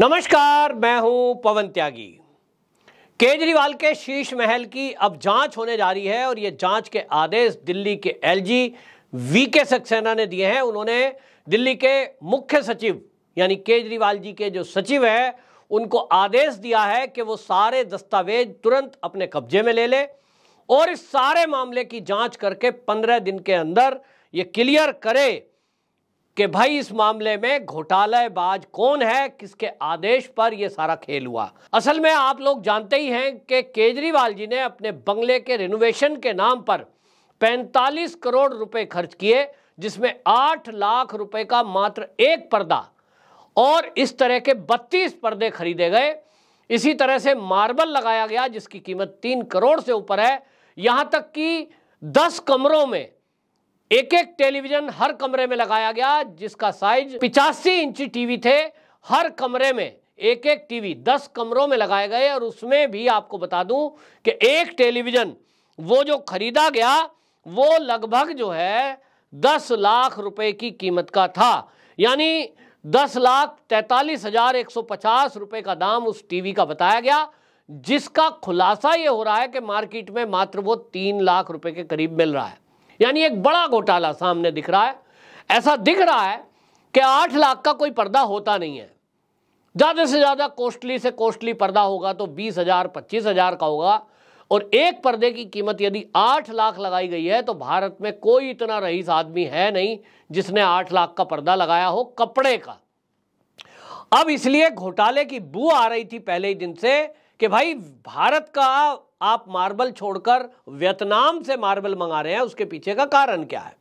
नमस्कार मैं हूं पवन त्यागी केजरीवाल के शीश महल की अब जांच होने जा रही है और ये जांच के आदेश दिल्ली के एलजी वी के सक्सेना ने दिए हैं उन्होंने दिल्ली के मुख्य सचिव यानी केजरीवाल जी के जो सचिव है उनको आदेश दिया है कि वो सारे दस्तावेज तुरंत अपने कब्जे में ले ले और इस सारे मामले की जांच करके पंद्रह दिन के अंदर ये क्लियर करे कि भाई इस मामले में घोटालेबाज कौन है किसके आदेश पर यह सारा खेल हुआ असल में आप लोग जानते ही हैं कि केजरीवाल जी ने अपने बंगले के रिनोवेशन के नाम पर 45 करोड़ रुपए खर्च किए जिसमें 8 लाख रुपए का मात्र एक पर्दा और इस तरह के 32 पर्दे खरीदे गए इसी तरह से मार्बल लगाया गया जिसकी कीमत तीन करोड़ से ऊपर है यहां तक कि दस कमरों में एक एक टेलीविजन हर कमरे में लगाया गया जिसका साइज पिचासी इंची टीवी थे हर कमरे में एक एक टीवी दस कमरों में लगाए गए और उसमें भी आपको बता दूं कि एक टेलीविजन वो जो खरीदा गया वो लगभग जो है दस लाख रुपए की कीमत का था यानी दस लाख तैतालीस हजार एक सौ पचास रुपए का दाम उस टीवी का बताया गया जिसका खुलासा ये हो रहा है कि मार्केट में मात्र वो तीन लाख रुपए के करीब मिल रहा है यानी एक बड़ा घोटाला सामने दिख रहा है ऐसा दिख रहा है कि आठ लाख का कोई पर्दा होता नहीं है ज़्यादा से ज़्यादा कॉस्टली से कॉस्टली पर्दा होगा तो बीस हज़ार पच्चीस हज़ार का होगा और एक पर्दे की कीमत यदि आठ लाख लगाई गई है तो भारत में कोई इतना रईस आदमी है नहीं जिसने आठ लाख का पर्दा लगाया हो कपड़े का अब इसलिए घोटाले की बू आ रही थी पहले ही दिन से कि भाई भारत का आप मार्बल छोड़कर वियतनाम से मार्बल मंगा रहे हैं उसके पीछे का कारण क्या है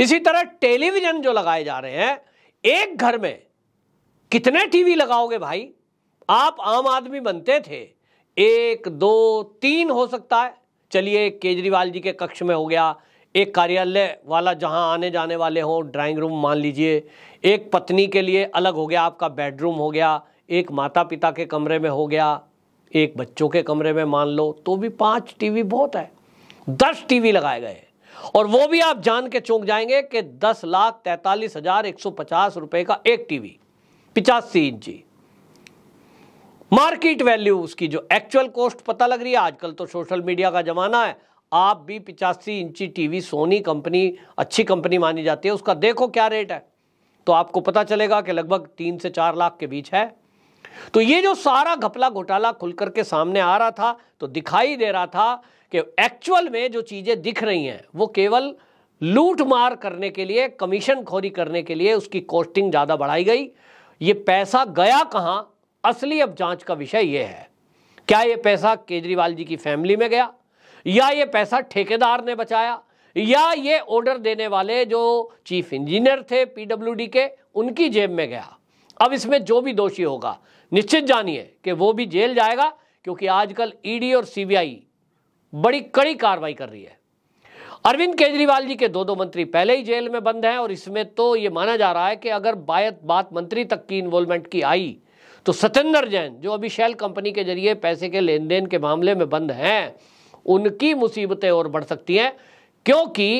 इसी तरह टेलीविजन जो लगाए जा रहे हैं एक घर में कितने टीवी लगाओगे भाई आप आम आदमी बनते थे एक दो तीन हो सकता है चलिए केजरीवाल जी के कक्ष में हो गया एक कार्यालय वाला जहां आने जाने वाले हों ड्राइंग रूम मान लीजिए एक पत्नी के लिए अलग हो गया आपका बेडरूम हो गया एक माता पिता के कमरे में हो गया एक बच्चों के कमरे में मान लो तो भी पांच टीवी बहुत है दस टीवी लगाए गए और वो भी आप जान के चौंक जाएंगे कि दस लाख तैतालीस हजार एक सौ पचास रुपए का एक टीवी पिचासी इंची मार्केट वैल्यू उसकी जो एक्चुअल कॉस्ट पता लग रही है आजकल तो सोशल मीडिया का जमाना है आप भी पिचासी इंची टीवी सोनी कंपनी अच्छी कंपनी मानी जाती है उसका देखो क्या रेट है तो आपको पता चलेगा कि लगभग तीन से चार लाख के बीच है तो ये जो सारा घपला घोटाला खुल करके सामने आ रहा था तो दिखाई दे रहा था कि एक्चुअल में जो चीज़ें दिख रही हैं वो केवल लूट मार करने के लिए कमीशन खोरी करने के लिए उसकी कॉस्टिंग ज़्यादा बढ़ाई गई ये पैसा गया कहां असली अब जांच का विषय ये है क्या ये पैसा केजरीवाल जी की फैमिली में गया या ये पैसा ठेकेदार ने बचाया या ये ऑर्डर देने वाले जो चीफ इंजीनियर थे पीडब्ल्यूडी के उनकी जेब में गया अब इसमें जो भी दोषी होगा निश्चित जानिए कि वो भी जेल जाएगा क्योंकि आजकल ईडी e और सीबीआई बड़ी कड़ी कार्रवाई कर रही है अरविंद केजरीवाल जी के दो दो मंत्री पहले ही जेल में बंद हैं और इसमें तो ये माना जा रहा है कि अगर बायत बात मंत्री तक की इन्वॉल्वमेंट की आई तो सत्येंद्र जैन जो अभी शेल कंपनी के जरिए पैसे के लेन देन के मामले में बंद हैं उनकी मुसीबतें और बढ़ सकती हैं क्योंकि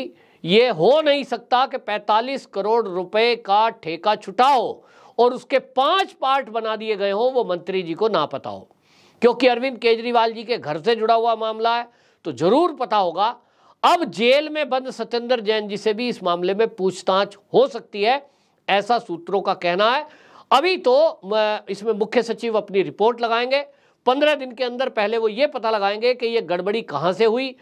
ये हो नहीं सकता कि 45 करोड़ रुपए का ठेका छुटा हो और उसके पांच पार्ट बना दिए गए हो वो मंत्री जी को ना पता हो क्योंकि अरविंद केजरीवाल जी के घर से जुड़ा हुआ मामला है तो जरूर पता होगा अब जेल में बंद सत्येंद्र जैन जी से भी इस मामले में पूछताछ हो सकती है ऐसा सूत्रों का कहना है अभी तो इसमें मुख्य सचिव अपनी रिपोर्ट लगाएंगे पंद्रह दिन के अंदर पहले वो ये पता लगाएंगे कि ये गड़बड़ी कहां से हुई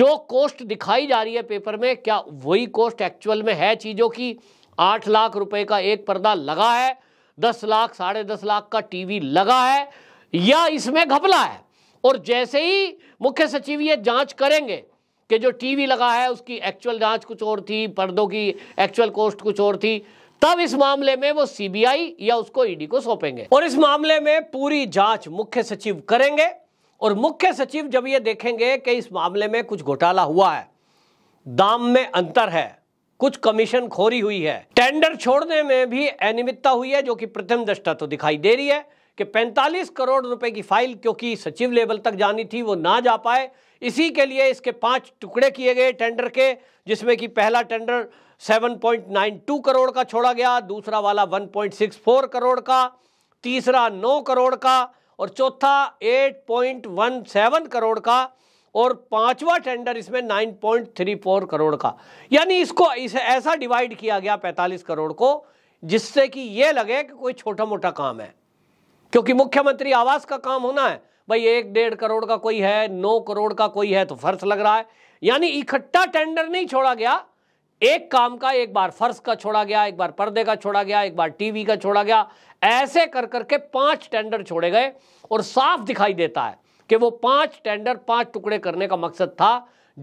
जो कोस्ट दिखाई जा रही है पेपर में क्या वही कोस्ट एक्चुअल में है चीज़ों की आठ लाख रुपए का एक पर्दा लगा है दस लाख साढ़े दस लाख का टीवी लगा है या इसमें घपला है और जैसे ही मुख्य सचिव ये जांच करेंगे कि जो टीवी लगा है उसकी एक्चुअल जांच कुछ और थी पर्दों की एक्चुअल कॉस्ट कुछ और थी तब इस मामले में वो सीबीआई या उसको ईडी e को सौंपेंगे और इस मामले में पूरी जांच मुख्य सचिव करेंगे और मुख्य सचिव जब ये देखेंगे कि इस मामले में कुछ घोटाला हुआ है दाम में अंतर है कुछ कमीशन खोरी हुई है टेंडर छोड़ने में भी अनियमितता हुई है जो कि प्रथम दृष्टा तो दिखाई दे रही है कि 45 करोड़ रुपए की फाइल क्योंकि सचिव लेवल तक जानी थी वो ना जा पाए इसी के लिए इसके पांच टुकड़े किए गए टेंडर के जिसमें कि पहला टेंडर 7.92 करोड़ का छोड़ा गया दूसरा वाला 1.64 करोड़ का तीसरा 9 करोड़ का और चौथा 8.17 करोड़ का और पांचवा टेंडर इसमें 9.34 करोड़ का यानी इसको इसे ऐसा डिवाइड किया गया 45 करोड़ को जिससे कि यह लगे कि कोई छोटा मोटा काम है क्योंकि मुख्यमंत्री आवास का काम होना है भाई एक डेढ़ करोड़ का कोई है नौ करोड़ का कोई है तो फर्श लग रहा है यानी इकट्ठा टेंडर नहीं छोड़ा गया एक काम का एक बार फर्श का छोड़ा गया एक बार पर्दे का छोड़ा गया एक बार टीवी का छोड़ा गया ऐसे कर करके पांच टेंडर छोड़े गए और साफ दिखाई देता है कि वो पांच टेंडर पांच टुकड़े करने का मकसद था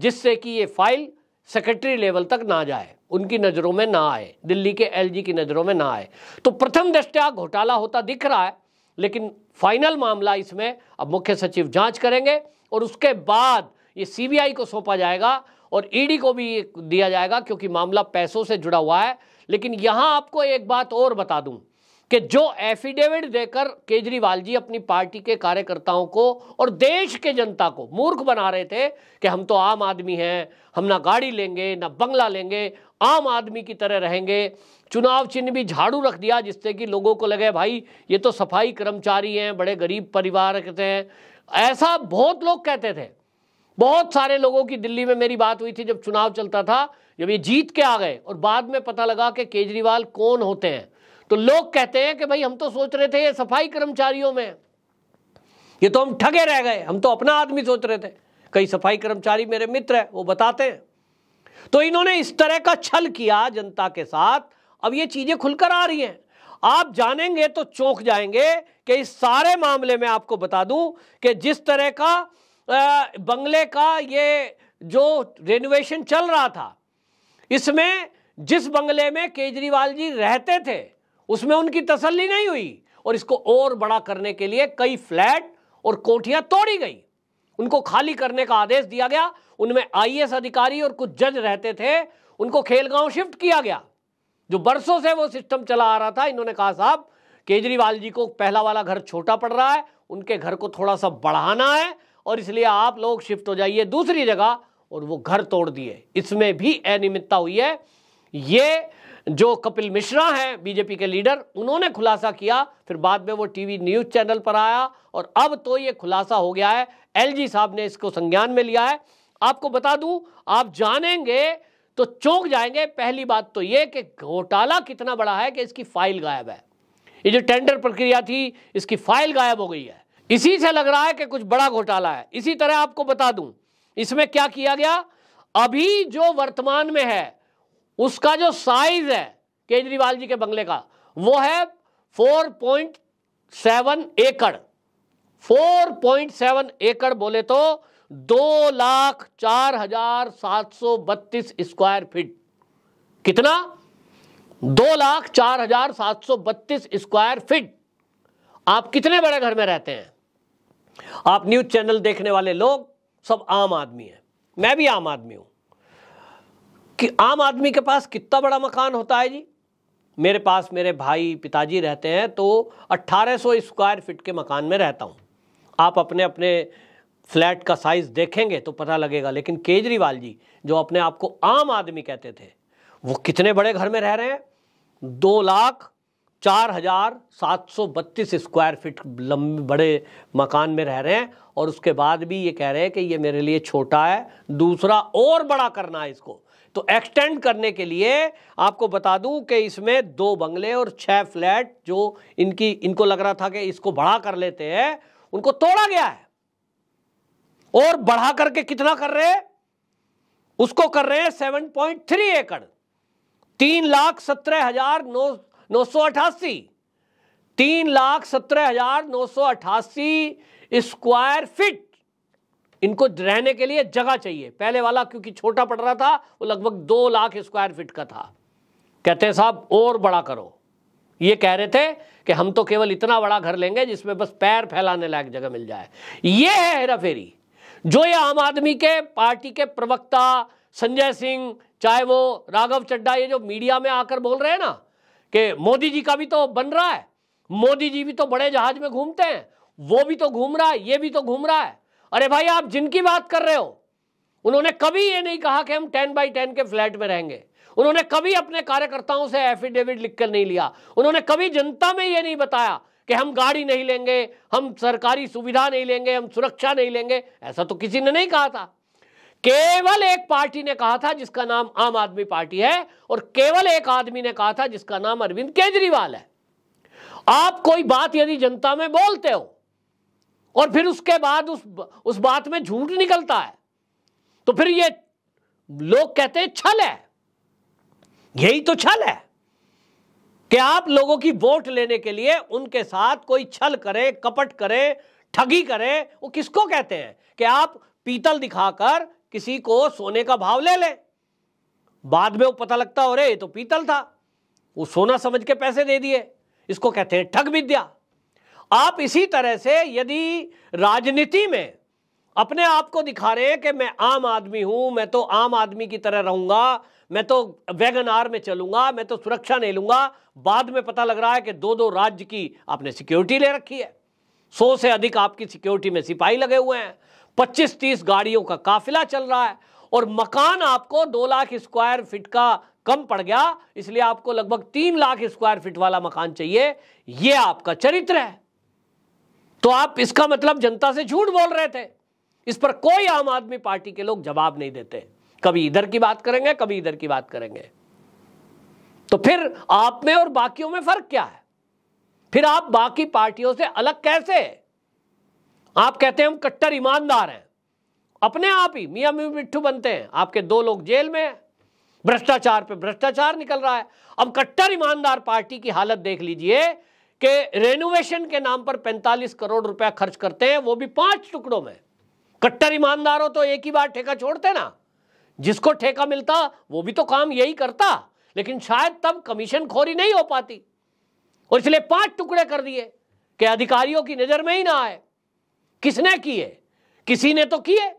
जिससे कि ये फाइल सेक्रेटरी लेवल तक ना जाए उनकी नज़रों में ना आए दिल्ली के एलजी की नज़रों में ना आए तो प्रथम दृष्टया घोटाला होता दिख रहा है लेकिन फाइनल मामला इसमें अब मुख्य सचिव जांच करेंगे और उसके बाद ये सीबीआई को सौंपा जाएगा और ईडी को भी दिया जाएगा क्योंकि मामला पैसों से जुड़ा हुआ है लेकिन यहां आपको एक बात और बता दूं कि जो एफिडेविट देकर केजरीवाल जी अपनी पार्टी के कार्यकर्ताओं को और देश के जनता को मूर्ख बना रहे थे कि हम तो आम आदमी हैं हम ना गाड़ी लेंगे ना बंगला लेंगे आम आदमी की तरह रहेंगे चुनाव चिन्ह भी झाड़ू रख दिया जिससे कि लोगों को लगे भाई ये तो सफाई कर्मचारी हैं बड़े गरीब परिवार रखते हैं ऐसा बहुत लोग कहते थे बहुत सारे लोगों की दिल्ली में मेरी बात हुई थी जब चुनाव चलता था जब ये जीत के आ गए और बाद में पता लगा कि केजरीवाल कौन होते हैं तो लोग कहते हैं कि भाई हम तो सोच रहे थे ये सफाई कर्मचारियों में ये तो हम ठगे रह गए हम तो अपना आदमी सोच रहे थे कई सफाई कर्मचारी मेरे मित्र हैं वो बताते हैं तो इन्होंने इस तरह का छल किया जनता के साथ अब ये चीजें खुलकर आ रही हैं आप जानेंगे तो चौंक जाएंगे कि इस सारे मामले में आपको बता दूं कि जिस तरह का बंगले का ये जो रेनोवेशन चल रहा था इसमें जिस बंगले में केजरीवाल जी रहते थे उसमें उनकी तसल्ली नहीं हुई और इसको और बड़ा करने के लिए कई फ्लैट और कोठियां तोड़ी गई उनको खाली करने का आदेश दिया गया उनमें आईएएस अधिकारी और कुछ जज रहते थे उनको खेलगांव शिफ्ट किया गया जो बरसों से वो सिस्टम चला आ रहा था इन्होंने कहा साहब केजरीवाल जी को पहला वाला घर छोटा पड़ रहा है उनके घर को थोड़ा सा बढ़ाना है और इसलिए आप लोग शिफ्ट हो जाइए दूसरी जगह और वो घर तोड़ दिए इसमें भी अनियमितता हुई है ये जो कपिल मिश्रा हैं बीजेपी के लीडर उन्होंने खुलासा किया फिर बाद में वो टीवी न्यूज़ चैनल पर आया और अब तो ये खुलासा हो गया है एलजी साहब ने इसको संज्ञान में लिया है आपको बता दूं आप जानेंगे तो चौंक जाएंगे पहली बात तो ये कि घोटाला कितना बड़ा है कि इसकी फाइल गायब है ये जो टेंडर प्रक्रिया थी इसकी फाइल गायब हो गई है इसी से लग रहा है कि कुछ बड़ा घोटाला है इसी तरह आपको बता दूं इसमें क्या किया गया अभी जो वर्तमान में है उसका जो साइज है केजरीवाल जी के बंगले का वो है 4.7 एकड़ 4.7 एकड़ बोले तो दो लाख चार हजार सात सौ बत्तीस स्क्वायर फीट कितना दो लाख चार हजार सात सौ बत्तीस स्क्वायर फीट आप कितने बड़े घर में रहते हैं आप न्यूज चैनल देखने वाले लोग सब आम आदमी हैं मैं भी आम आदमी हूं कि आम आदमी के पास कितना बड़ा मकान होता है जी मेरे पास मेरे भाई पिताजी रहते हैं तो 1800 स्क्वायर फीट के मकान में रहता हूँ आप अपने अपने फ्लैट का साइज़ देखेंगे तो पता लगेगा लेकिन केजरीवाल जी जो अपने आप को आम आदमी कहते थे वो कितने बड़े घर में रह रहे हैं दो लाख चार हजार सात सौ बत्तीस स्क्वायर फीट लंबे बड़े मकान में रह रहे हैं और उसके बाद भी ये कह रहे हैं कि ये मेरे लिए छोटा है दूसरा और बड़ा करना है इसको तो एक्सटेंड करने के लिए आपको बता दूं कि इसमें दो बंगले और छह फ्लैट जो इनकी इनको लग रहा था कि इसको बढ़ा कर लेते हैं उनको तोड़ा गया है और बढ़ा करके कितना कर रहे हैं उसको कर रहे हैं सेवन पॉइंट थ्री एकड़ तीन लाख सत्रह हजार नौ नौ सौ अठासी तीन लाख सत्रह हजार नौ सौ अठासी स्क्वायर फीट इनको रहने के लिए जगह चाहिए पहले वाला क्योंकि छोटा पड़ रहा था वो लगभग दो लाख स्क्वायर फीट का था कहते हैं साहब और बड़ा करो ये कह रहे थे कि हम तो केवल इतना बड़ा घर लेंगे जिसमें बस पैर फैलाने लायक जगह मिल जाए ये है हेराफेरी जो ये आम आदमी के पार्टी के प्रवक्ता संजय सिंह चाहे वो राघव चड्डा ये जो मीडिया में आकर बोल रहे हैं ना कि मोदी जी का भी तो बन रहा है मोदी जी भी तो बड़े जहाज में घूमते हैं वो भी तो घूम रहा है ये भी तो घूम रहा है अरे भाई आप जिनकी बात कर रहे हो उन्होंने कभी ये नहीं कहा कि हम टेन बाई टेन के फ्लैट में रहेंगे उन्होंने कभी अपने कार्यकर्ताओं से एफिडेविट लिखकर नहीं लिया उन्होंने कभी जनता में ये नहीं बताया कि हम गाड़ी नहीं लेंगे हम सरकारी सुविधा नहीं लेंगे हम सुरक्षा नहीं लेंगे ऐसा तो किसी ने नहीं कहा था केवल एक पार्टी ने कहा था जिसका नाम आम आदमी पार्टी है और केवल एक आदमी ने कहा था जिसका नाम अरविंद केजरीवाल है आप कोई बात यदि जनता में बोलते हो और फिर उसके बाद उस उस बात में झूठ निकलता है तो फिर ये लोग कहते हैं छल है यही तो छल है कि आप लोगों की वोट लेने के लिए उनके साथ कोई छल करे कपट करे ठगी करे वो किसको कहते हैं कि आप पीतल दिखाकर किसी को सोने का भाव ले लें बाद में वो पता लगता हो रे ये तो पीतल था वो सोना समझ के पैसे दे दिए इसको कहते हैं ठग विद्या आप इसी तरह से यदि राजनीति में अपने आप को दिखा रहे हैं कि मैं आम आदमी हूं मैं तो आम आदमी की तरह रहूंगा मैं तो वैगन आर में चलूंगा मैं तो सुरक्षा नहीं लूंगा बाद में पता लग रहा है कि दो दो राज्य की आपने सिक्योरिटी ले रखी है सौ से अधिक आपकी सिक्योरिटी में सिपाही लगे हुए हैं पच्चीस तीस गाड़ियों का काफिला चल रहा है और मकान आपको दो लाख स्क्वायर फिट का कम पड़ गया इसलिए आपको लगभग तीन लाख स्क्वायर फिट वाला मकान चाहिए यह आपका चरित्र है तो आप इसका मतलब जनता से झूठ बोल रहे थे इस पर कोई आम आदमी पार्टी के लोग जवाब नहीं देते कभी इधर की बात करेंगे कभी इधर की बात करेंगे तो फिर आप में और बाकियों में फर्क क्या है फिर आप बाकी पार्टियों से अलग कैसे आप कहते हैं हम कट्टर ईमानदार हैं अपने आप ही मिया मी मिट्ठू बनते हैं आपके दो लोग जेल में भ्रष्टाचार पे भ्रष्टाचार निकल रहा है अब कट्टर ईमानदार पार्टी की हालत देख लीजिए के रेनोवेशन के नाम पर 45 करोड़ रुपया खर्च करते हैं वो भी पांच टुकड़ों में कट्टर ईमानदार हो तो एक ही बार ठेका छोड़ते ना जिसको ठेका मिलता वो भी तो काम यही करता लेकिन शायद तब कमीशन खोरी नहीं हो पाती और इसलिए पांच टुकड़े कर दिए कि अधिकारियों की नजर में ही ना आए किसने किए किसी ने तो किए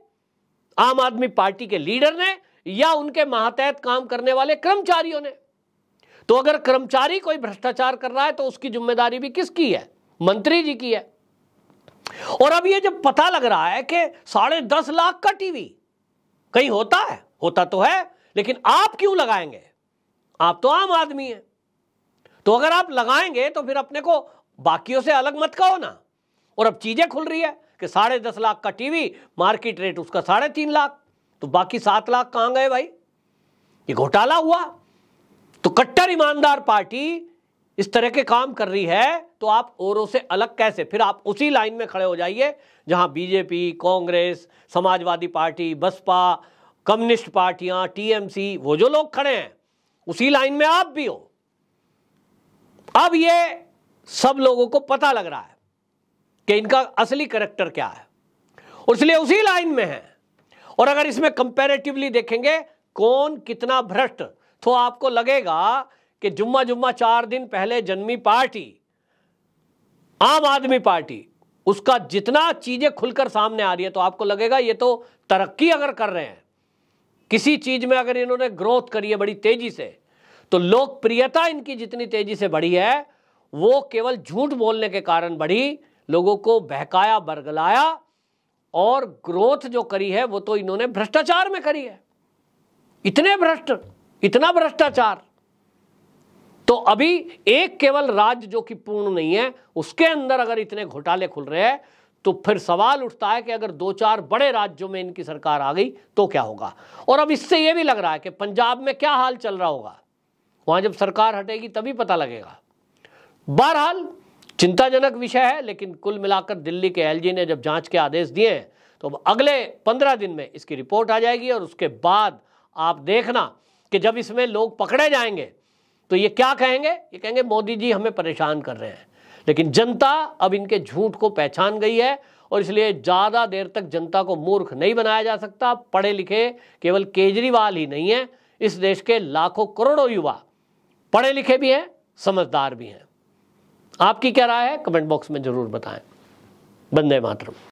आम आदमी पार्टी के लीडर ने या उनके महातहत काम करने वाले कर्मचारियों ने तो अगर कर्मचारी कोई भ्रष्टाचार कर रहा है तो उसकी जिम्मेदारी भी किसकी है मंत्री जी की है और अब ये जब पता लग रहा है कि साढ़े दस लाख का टीवी कहीं होता है होता तो है लेकिन आप क्यों लगाएंगे आप तो आम आदमी हैं तो अगर आप लगाएंगे तो फिर अपने को बाकियों से अलग मत कहो ना और अब चीजें खुल रही है कि साढ़े दस लाख का टीवी मार्केट रेट उसका साढ़े तीन लाख तो बाकी सात लाख कहां गए भाई ये घोटाला हुआ तो कट्टर ईमानदार पार्टी इस तरह के काम कर रही है तो आप औरों से अलग कैसे फिर आप उसी लाइन में खड़े हो जाइए जहां BJP Congress Samajwadi Party Baspa communist पार्टियां टीएमसी वो जो लोग खड़े हैं उसी लाइन में आप भी हो अब ये सब लोगों को पता लग रहा है कि इनका असली करेक्टर क्या है और इसलिए उसी लाइन में है और अगर इसमें कंपेरेटिवली देखेंगे कौन कितना भ्रष्ट तो आपको लगेगा कि जुम्मा जुम्मा चार दिन पहले जन्मी पार्टी आम आदमी पार्टी उसका जितना चीजें खुलकर सामने आ रही है तो आपको लगेगा ये तो तरक्की अगर कर रहे हैं किसी चीज में अगर इन्होंने ग्रोथ करी है बड़ी तेजी से तो लोकप्रियता इनकी जितनी तेजी से बढ़ी है वो केवल झूठ बोलने के कारण बढ़ी लोगों को बहकाया बरगलाया और ग्रोथ जो करी है वो तो इन्होंने भ्रष्टाचार में करी है इतने भ्रष्ट इतना भ्रष्टाचार तो अभी एक केवल राज्य जो कि पूर्ण नहीं है उसके अंदर अगर इतने घोटाले खुल रहे हैं तो फिर सवाल उठता है कि अगर दो चार बड़े राज्यों में इनकी सरकार आ गई तो क्या होगा और अब इससे यह भी लग रहा है कि पंजाब में क्या हाल चल रहा होगा वहां जब सरकार हटेगी तभी पता लगेगा बहरहाल चिंताजनक विषय है लेकिन कुल मिलाकर दिल्ली के एलजी ने जब जांच के आदेश दिए तो अगले पंद्रह दिन में इसकी रिपोर्ट आ जाएगी और उसके बाद आप देखना कि जब इसमें लोग पकड़े जाएंगे तो ये क्या कहेंगे ये कहेंगे मोदी जी हमें परेशान कर रहे हैं लेकिन जनता अब इनके झूठ को पहचान गई है और इसलिए ज़्यादा देर तक जनता को मूर्ख नहीं बनाया जा सकता पढ़े लिखे केवल केजरीवाल ही नहीं है इस देश के लाखों करोड़ों युवा पढ़े लिखे भी हैं समझदार भी हैं आपकी क्या राय है कमेंट बॉक्स में ज़रूर बताएं बंदे मातरम